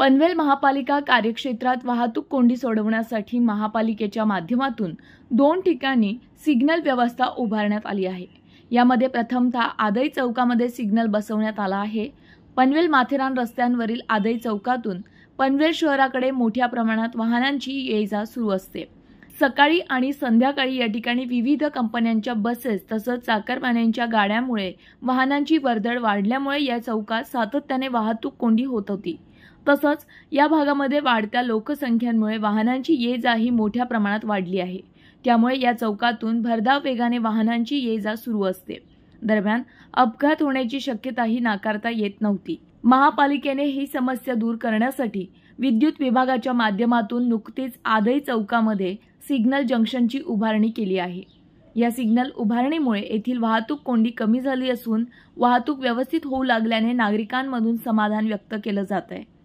पनवेल महापालिका कार्यक्षेत्रात वाहतूक कोंडी सोडवण्यासाठी महापालिकेच्या माध्यमातून दोन ठिकाणी सिग्नल व्यवस्था उभारण्यात आली आहे यामध्ये प्रथमतः आदई चौकामध्ये सिग्नल बसवण्यात आला आहे पनवेल माथेरान रस्त्यांवरील आदई चौकातून पनवेल शहराकडे मोठ्या प्रमाणात वाहनांची ये जा सुरू असते सकाळी आणि संध्याकाळी या ठिकाणी विविध कंपन्यांच्या बसेस तसंच चाकरमान्यांच्या गाड्यांमुळे वाहनांची वर्दळ वाढल्यामुळे या चौकात सातत्याने वाहतूक कोंडी होत होती तसंच या भागामध्ये वाढत्या लोकसंख्यांमुळे वाहनांची ये जा ही मोठ्या प्रमाणात वाढली आहे त्यामुळे या चौकातून भरधाव वेगाने वाहनांची ये जा सुरू असते दरम्यान अपघात होण्याची शक्यताही नाकारता येत नव्हती महापालिकेने ही समस्या दूर करण्यासाठी विद्युत विभागाच्या माध्यमातून नुकतीच आदई चौकामध्ये सिग्नल जंक्शनची उभारणी केली आहे या सिग्नल उभारणीमुळे येथील वाहतूक कोंडी कमी झाली असून वाहतूक व्यवस्थित होऊ लागल्याने नागरिकांमधून समाधान व्यक्त केलं जात आहे